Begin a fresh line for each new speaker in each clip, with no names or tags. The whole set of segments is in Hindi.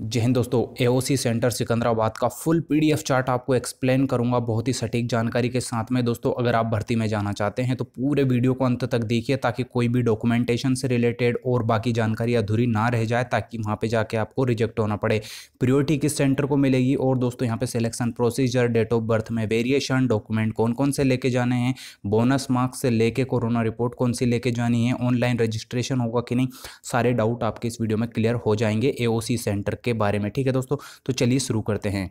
जय हिंद दोस्तों एओसी सेंटर सिकंदराबाद का फुल पीडीएफ चार्ट आपको एक्सप्लेन करूंगा बहुत ही सटीक जानकारी के साथ में दोस्तों अगर आप भर्ती में जाना चाहते हैं तो पूरे वीडियो को अंत तक देखिए ताकि कोई भी डॉक्यूमेंटेशन से रिलेटेड और बाकी जानकारी अधूरी ना रह जाए ताकि वहाँ पे जाके आपको रिजेक्ट होना पड़े प्रियोरिटी किस सेंटर को मिलेगी और दोस्तों यहाँ पर selection procedure date of birth में वेरिएशन डॉक्यूमेंट कौन कौन से लेके जाने हैं बोनस मार्क्स से लेके कोरोना रिपोर्ट कौन सी लेके जानी है ऑनलाइन रजिस्ट्रेशन होगा कि नहीं सारे डाउट आपके इस वीडियो में क्लियर हो जाएंगे ए सेंटर के बारे में ठीक है दोस्तों तो चलिए शुरू करते हैं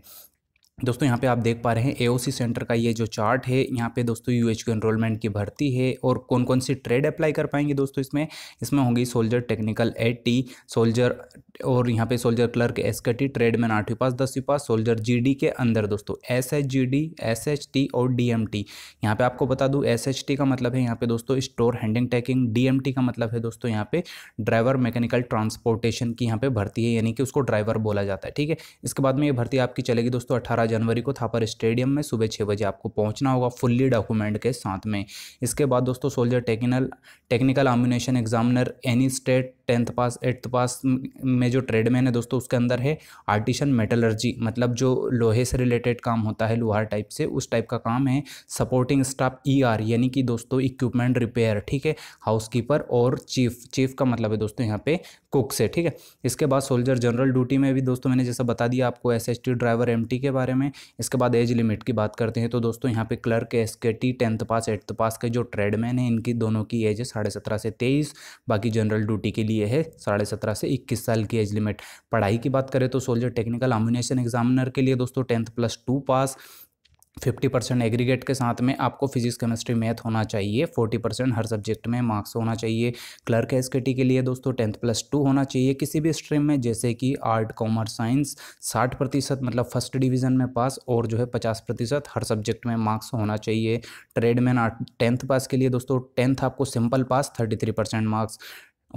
दोस्तों यहाँ पे आप देख पा रहे हैं एओसी सेंटर का ये जो चार्ट है यहाँ पे दोस्तों यू एच एनरोलमेंट की भर्ती है और कौन कौन सी ट्रेड अप्लाई कर पाएंगे दोस्तों इसमें इसमें होंगी soldier technical A T soldier और यहाँ पे soldier clerk S K T tradesman आठवीं पास दसवीं पास सोल्जर जी के अंदर दोस्तों S H G D S H T और डी एम टी यहाँ पर आपको बता दूँ एस एच टी का मतलब है यहाँ पे दोस्तों store handing taking D M T का मतलब है दोस्तों यहाँ पे ड्राइवर मैकेनिकल ट्रांसपोर्टेशन की यहाँ पे भर्ती है यानी कि उसको ड्राइवर बोला जाता है ठीक है इसके बाद में ये भर्ती आपकी चलेगी दोस्तों अठारह सत्रह जनवरी को थापर स्टेडियम में सुबह छः बजे आपको पहुंचना होगा फुल्ली डॉक्यूमेंट के साथ में इसके बाद दोस्तों soldier technical technical ammunition examiner any state tenth pass eighth pass में जो ट्रेडमैन है दोस्तों उसके अंदर है आर्टिशन मेटलर्जी मतलब जो लोहे से रिलेटेड काम होता है लोहार टाइप से उस टाइप का काम है supporting staff E e R यानी कि दोस्तों इक्विपमेंट रिपेयर ठीक है हाउसकीपर और चीफ चीफ का मतलब है दोस्तों यहाँ पे कुक से ठीक है इसके बाद सोल्जर जनरल ड्यूटी में भी दोस्तों मैंने जैसा बता दिया आपको S S T driver M T के बारे में इसके बाद एज लिमिट की बात करते हैं तो दोस्तों यहाँ पे clerk S K T tenth pass eighth pass के जो ट्रेडमैन है इनकी दोनों की एज है साढ़े सत्रह से तेईस बाकी जनरल ड्यूटी के लिए लिए है साढ़े सत्रह से इक्कीस साल की एज लिमिट पढ़ाई की बात करें तो सोल्जर टेक्निकल अम्यूनेशन एग्जामिनर के लिए दोस्तों tenth plus two pass 50 percent aggregate के साथ में आपको फिजिक्स केमिस्ट्री मैथ होना चाहिए फोर्टी परसेंट हर सब्जेक्ट में मार्क्स होना चाहिए क्लर्क एस के लिए दोस्तों टेंथ प्लस टू होना चाहिए किसी भी स्ट्रीम में जैसे कि आर्ट कॉमर्स साइंस साठ प्रतिशत मतलब फर्स्ट डिवीजन में पास और जो है पचास प्रतिशत हर सब्जेक्ट में मार्क्स होना चाहिए ट्रेडमैन आर्ट टेंथ पास के लिए दोस्तों टेंथ आपको simple pass thirty three percent marks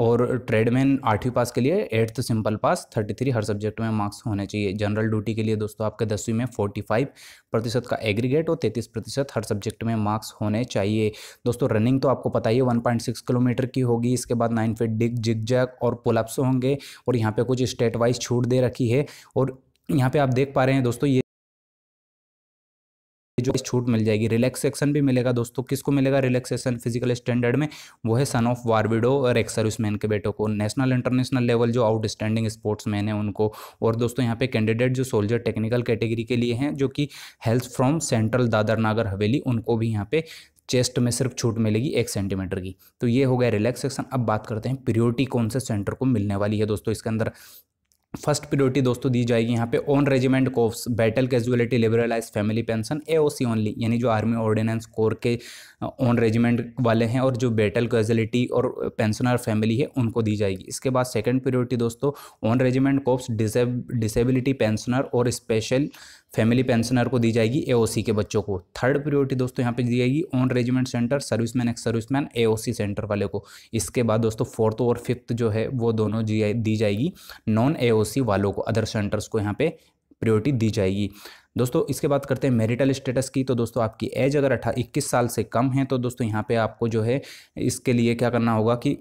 और ट्रेडमैन आठवीं पास के लिए eighth simple pass thirty three हर सब्जेक्ट में मार्क्स होने चाहिए जनरल ड्यूटी के लिए दोस्तों आपके दसवीं में फोर्टी फाइव प्रतिशत का एग्रीगेट और तैंतीस प्रतिशत हर सब्जेक्ट में मार्क्स होने चाहिए दोस्तों रनिंग तो आपको पता ही है वन पॉइंट सिक्स किलोमीटर की होगी इसके बाद nine feet ditch zigzag और पुलअप्स होंगे और यहाँ पर कुछ स्टेट वाइज छूट दे रखी है और यहाँ पर आप देख पा रहे हैं दोस्तों ये जो छूट मिल जाएगी रिलैक्सेशन भी मिलेगा दोस्तों किसको मिलेगा रिलैक्सेशन फिजिकल स्टैंडर्ड में वो है सन ऑफ वारविडो और एक्स सर्विसमैन के बेटों को नेशनल इंटरनेशनल लेवल जो आउटस्टैंडिंग स्पोर्ट्समैन है उनको और दोस्तों यहाँ पे कैंडिडेट जो सोल्जर टेक्निकल कैटेगरी के लिए हैं जो कि हेल्थ फ्रॉम सेंट्रल दादर नागर हवेली उनको भी यहाँ पे चेस्ट में सिर्फ छूट मिलेगी एक सेंटीमीटर की तो ये हो गया रिलैक्सेशन अब बात करते हैं प्रियोरिटी कौन से सेंटर को मिलने वाली है दोस्तों इसके अंदर फर्स्ट प्रियोरिटी दोस्तों दी जाएगी यहाँ पे own regiment corps battle casualty liberalise family pension a only यानी जो आर्मी ऑर्डिनेंस कोर के ओन uh, रेजिमेंट वाले हैं और जो बैटल कैजुअलिटी और पेंशनर फैमिली है उनको दी जाएगी इसके बाद सेकंड प्रियोरिटी दोस्तों own regiment corps disability pensioner और स्पेशल फैमिली पेंशनर को दी जाएगी ए के बच्चों को थर्ड प्रियोरिटी दोस्तों यहाँ पे दी जाएगी on regiment centre serviceman ex serviceman a centre वाले को इसके बाद दोस्तों फोर्थ और फिफ्थ जो है वो दोनों दी जाएगी नॉन ए ओसी वालों को अदर सेंटर्स को यहाँ पे प्रायोरिटी दी जाएगी दोस्तों इसके बात करते हैं मेरिटल स्टेटस की तो दोस्तों आपकी एज अगर अठा इक्कीस साल से कम है तो दोस्तों यहाँ पे आपको जो है इसके लिए क्या करना होगा कि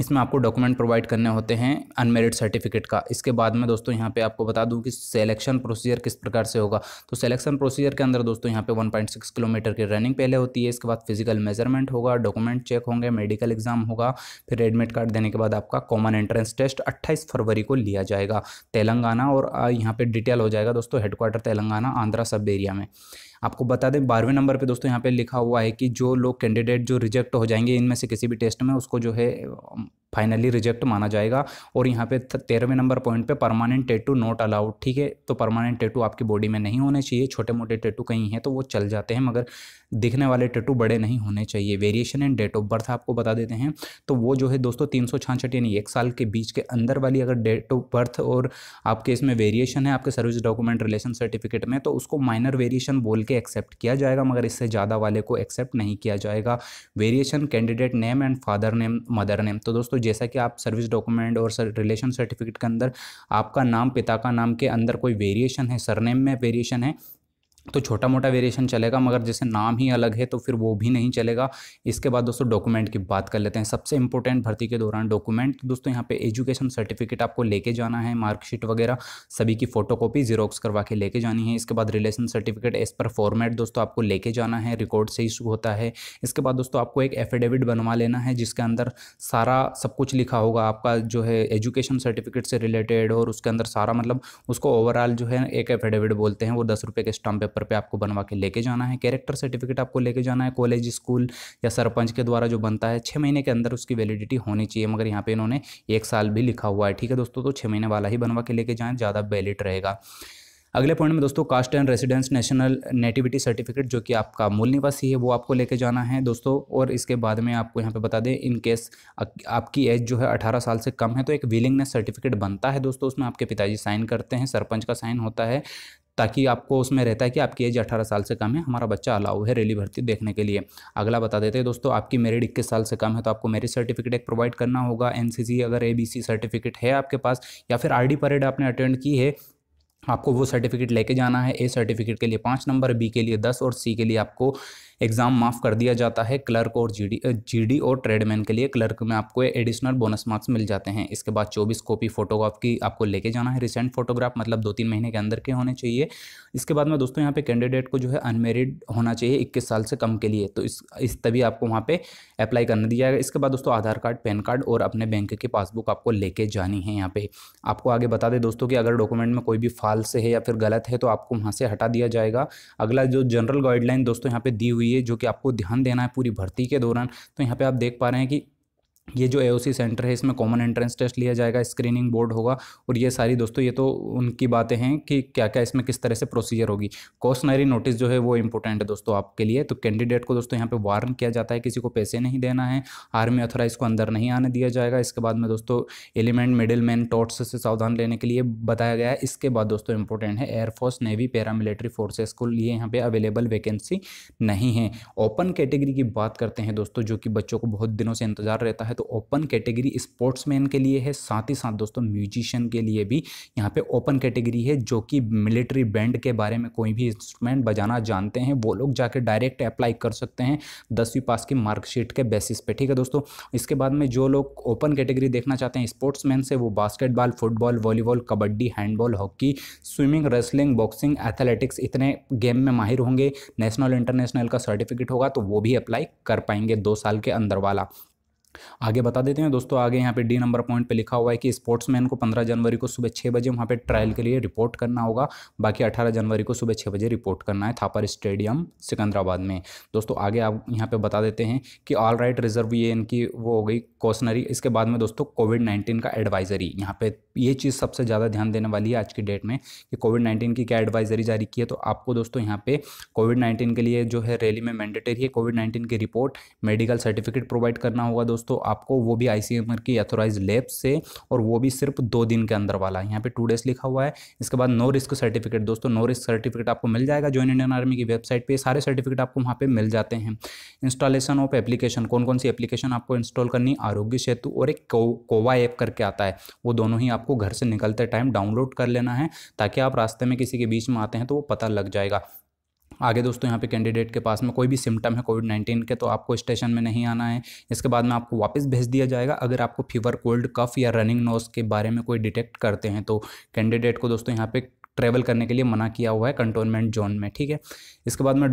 इसमें आपको डॉक्यूमेंट प्रोवाइड करने होते हैं अनमेरिड सर्टिफिकेट का इसके बाद में दोस्तों यहाँ पे आपको बता दूँ कि सिलेक्शन प्रोसीजर किस प्रकार से होगा तो सिलेक्शन प्रोसीजर के अंदर दोस्तों यहाँ पे 1.6 किलोमीटर की रनिंग पहले होती है इसके बाद फिजिकल मेजरमेंट होगा डॉक्यूमेंट चेक होंगे मेडिकल एग्जाम होगा फिर एडमिट कार्ड देने के बाद आपका कॉमन एंट्रेंस टेस्ट अट्ठाईस फरवरी को लिया जाएगा तेलंगाना और यहाँ पर डिटेल हो जाएगा दोस्तों हेडक्वार्टर तेलंगाना आंध्रा सब एरिया में आपको बता दें बारहवें नंबर पे दोस्तों यहाँ पे लिखा हुआ है कि जो लोग कैंडिडेट जो रिजेक्ट हो जाएंगे इनमें से किसी भी टेस्ट में उसको जो है फाइनली रिजेक्ट माना जाएगा और यहाँ पे तेरहवें नंबर पॉइंट पे परमानेंट टेटू नॉट अलाउड ठीक है तो परमानेंट टेटू आपकी बॉडी में नहीं होने चाहिए छोटे मोटे टेटू कहीं हैं तो वो चल जाते हैं मगर दिखने वाले टेटू बड़े नहीं होने चाहिए variation and date of birth आपको बता देते हैं तो वो जो है दोस्तों तीन यानी एक साल के बीच के अंदर वाली अगर डेट ऑफ बर्थ और आपके इसमें वेरिएशन है आपके सर्विस डॉक्यूमेंट रिलेशन सर्टिफिकेट में तो उसको माइनर वेरिएशन बोल के एक्सेप्ट किया जाएगा मगर इससे ज़्यादा वाले को एक्सेप्ट नहीं किया जाएगा variation candidate name and father name mother name तो दोस्तों तो जैसा कि आप सर्विस डॉक्यूमेंट और रिलेशन सर्टिफिकेट के अंदर आपका नाम पिता का नाम के अंदर कोई वेरिएशन है सरनेम में वेरिएशन है तो छोटा मोटा वेरिएशन चलेगा मगर जैसे नाम ही अलग है तो फिर वो भी नहीं चलेगा इसके बाद दोस्तों डॉक्यूमेंट की बात कर लेते हैं सबसे इंपॉर्टेंट भर्ती के दौरान डॉक्यूमेंट तो दोस्तों यहाँ पे एजुकेशन सर्टिफिकेट आपको लेके जाना है मार्कशीट वगैरह सभी की फोटो कॉपी जीरोक्स करवा के लेके जानी है इसके बाद relation certificate as per format दोस्तों आपको लेके जाना है रिकॉर्ड से इशू होता है इसके बाद दोस्तों आपको एक एफिडेविट बनवा लेना है जिसके अंदर सारा सब कुछ लिखा होगा आपका जो है एजुकेशन सर्टिफिकेट से रिलेटेड और उसके अंदर सारा मतलब उसको ओवरऑल जो है एक एफिडेविट बोलते हैं वो दस रुपये के स्टाम्प पेपर पेपर पे आपको बनवा के लेके जाना है कैरेक्टर सर्टिफिकेट आपको लेके जाना है कॉलेज स्कूल या सरपंच के द्वारा जो बनता है छः महीने के अंदर उसकी वैलिडिटी होनी चाहिए मगर यहाँ पे इन्होंने एक साल भी लिखा हुआ है ठीक है दोस्तों तो छः महीने वाला ही बनवा के लेके जाएँ ज़्यादा वैलिड रहेगा अगले पॉइंट में दोस्तों caste and residence national nativity certificate जो कि आपका मूल निवासी है वो आपको लेके जाना है दोस्तों और इसके बाद में आपको यहाँ पे बता दें इन केस आपकी एज जो है 18 साल से कम है तो एक विलिंगनेस सर्टिफिकेट बनता है दोस्तों उसमें आपके पिताजी साइन करते हैं सरपंच का साइन होता है ताकि आपको उसमें रहता है कि आपकी एज अठारह साल से कम है हमारा बच्चा अलाउ है रैली भर्ती देखने के लिए अगला बता देते हैं दोस्तों आपकी मेरिट इक्कीस साल से कम है तो आपको मेरिट सर्टिफिकेट एक प्रोवाइड करना होगा एन अगर ए सर्टिफिकेट है आपके पास या फिर आर परेड आपने अटेंड की है आपको वो सर्टिफिकेट लेके जाना है ए सर्टिफिकेट के लिए पाँच नंबर बी के लिए दस और सी के लिए आपको एग्ज़ाम माफ़ कर दिया जाता है क्लर्क और जीडी जीडी और ट्रेडमैन के लिए क्लर्क में आपको एडिशनल बोनस मार्क्स मिल जाते हैं इसके बाद चौबीस कॉपी फोटोग्राफ की आपको लेके जाना है रिसेंट फोटोग्राफ मतलब दो तीन महीने के अंदर के होने चाहिए इसके बाद में दोस्तों यहाँ पे कैंडिडेट को जो है अनमेरिड होना चाहिए इक्कीस साल से कम के लिए तो इस इस तभी आपको वहाँ पे अप्लाई करने दिया जाएगा इसके बाद दोस्तों आधार कार्ड पैन कार्ड और अपने बैंक की पासबुक आपको लेके जानी है यहाँ पे आपको आगे बता दें दोस्तों कि अगर डॉक्यूमेंट में कोई भी फाल्स है या फिर गलत है तो आपको वहाँ से हटा दिया जाएगा अगला जो जनरल गाइडलाइन दोस्तों यहाँ पे दी हुई हुई है जो कि आपको ध्यान देना है पूरी भर्ती के दौरान तो यहाँ पर आप देख पा रहे हैं कि ये जो एओसी सेंटर है इसमें कॉमन एंट्रेंस टेस्ट लिया जाएगा स्क्रीनिंग बोर्ड होगा और ये सारी दोस्तों ये तो उनकी बातें हैं कि क्या क्या इसमें किस तरह से प्रोसीजर होगी कॉस्टनरी नोटिस जो है वो इंपॉर्टेंट है दोस्तों आपके लिए तो कैंडिडेट को दोस्तों यहाँ पे वार्न किया जाता है किसी को पैसे नहीं देना है आर्मी अथोराइज को अंदर नहीं आने दिया जाएगा इसके बाद में दोस्तों एलिमेंट मिडिल मैन से सावधान लेने के लिए बताया गया है इसके बाद दोस्तों इंपॉर्टेंट है एयरफोर्स नेवी पैरामिलिट्री फोर्सेज को लिए यहाँ पर अवेलेबल वैकेंसी नहीं है ओपन कैटेगरी की बात करते हैं दोस्तों जो कि बच्चों को बहुत दिनों से इंतजार रहता है तो ओपन कैटेगरी स्पोर्ट्समैन के लिए है साथ ही साथ दोस्तों म्यूजिशियन के लिए भी यहाँ पे ओपन कैटेगरी है जो कि मिलिट्री बैंड के बारे में कोई भी इंस्ट्रूमेंट बजाना जानते हैं वो लोग जाके डायरेक्ट अप्लाई कर सकते हैं दसवीं पास की मार्कशीट के बेसिस पे ठीक है दोस्तों इसके बाद में जो लोग ओपन कैटेगरी देखना चाहते हैं स्पोर्ट्स से वो basketball football volleyball kabaddi handball hockey swimming wrestling boxing athletics इतने गेम में माहिर होंगे नेशनल इंटरनेशनल का सर्टिफिकेट होगा तो वो भी अप्लाई कर पाएंगे दो साल के अंदर वाला आगे बता देते हैं दोस्तों आगे यहाँ पे डी नंबर पॉइंट पे लिखा हुआ है कि स्पोर्ट्समैन को 15 जनवरी को सुबह छः बजे वहाँ पे ट्रायल के लिए रिपोर्ट करना होगा बाकी 18 जनवरी को सुबह छः बजे रिपोर्ट करना है थापर स्टेडियम सिकंदराबाद में दोस्तों आगे आप यहाँ पे बता देते हैं कि ऑल राइट रिजर्व ये इनकी वो हो गई कॉशनरी इसके बाद में दोस्तों कोविड नाइन्टीन का एडवाइजरी यहाँ पे ये चीज़ सबसे ज़्यादा ध्यान देने वाली है आज की डेट में कि कोविड नाइन्टीन की क्या एडवाइजरी जारी की है तो आपको दोस्तों यहाँ पर कोविड नाइन्टीन के लिए जो है रैली में मैंडेटरी है कोविड नाइन्टीन की रिपोर्ट मेडिकल सर्टिफिकेट प्रोवाइड करना होगा दोस्तों तो आपको वो भी आई की अथोराइज लैब से और वो भी सिर्फ दो दिन के अंदर वाला है यहाँ पे टू डेज लिखा हुआ है इसके बाद नो रिस्क सर्टिफिकेट दोस्तों नो रिस्क सर्टिफिकेट आपको मिल जाएगा ज्वाइन इंडियन आर्मी की वेबसाइट पर सारे सर्टिफिकेट आपको वहाँ पर मिल जाते हैं इंस्टॉलेशन ऑफ एप्लीकेशन कौन कौन सी एप्लीकेशन आपको इंस्टॉल करनी आरोग्य सेतु और एक कोवा ऐप करके आता है वो दोनों ही आपको घर से निकलते टाइम डाउनलोड कर लेना है ताकि आप रास्ते में किसी के बीच में आते हैं तो वो पता लग जाएगा आगे दोस्तों यहाँ पे कैंडिडेट के पास में कोई भी सिम्टम है कोविड नाइन्टीन के तो आपको स्टेशन में नहीं आना है इसके बाद में आपको वापस भेज दिया जाएगा अगर आपको फीवर कोल्ड कफ या रनिंग नोज के बारे में कोई डिटेक्ट करते हैं तो कैंडिडेट को दोस्तों यहाँ पे ट्रैवल करने के लिए मना किया हुआ है कंटोनमेंट जोन में ठीक है इसके बाद में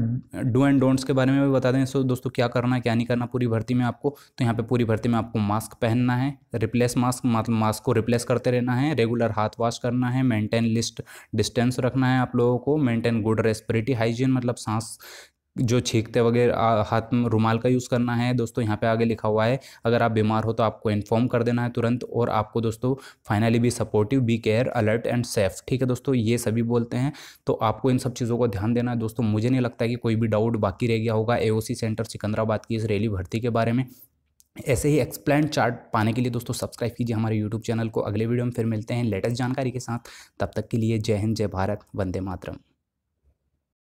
डू एंड डोंट्स के बारे में भी बता दें सो दोस्तों क्या करना है क्या नहीं करना पूरी भर्ती में आपको तो यहाँ पे पूरी भर्ती में आपको मास्क पहनना है रिप्लेस मास्क मतलब मास्क को रिप्लेस करते रहना है रेगुलर हाथ वॉश करना है मेंटेन लिस्ट डिस्टेंस रखना है आप लोगों को मेंटेन गुड रेस्पिरेटरी हाइजीन मतलब सांस जो छींकते वगैरह हाथ में रुमाल का यूज़ करना है दोस्तों यहाँ पे आगे लिखा हुआ है अगर आप बीमार हो तो आपको इन्फॉर्म कर देना है तुरंत और आपको दोस्तों finally be supportive be care alert and safe ठीक है दोस्तों ये सभी बोलते हैं तो आपको इन सब चीज़ों को ध्यान देना है दोस्तों मुझे नहीं लगता कि कोई भी डाउट बाकी रह गया होगा ए सेंटर सिकंदराबाद की इस रैली भर्ती के बारे में ऐसे ही एक्सप्लेन चार्ट पाने के लिए दोस्तों सब्सक्राइब कीजिए हमारे यूट्यूब चैनल को अगले वीडियो में फिर मिलते हैं लेटेस्ट जानकारी के साथ तब तक के लिए जय हिंद जय भारत वंदे मातरम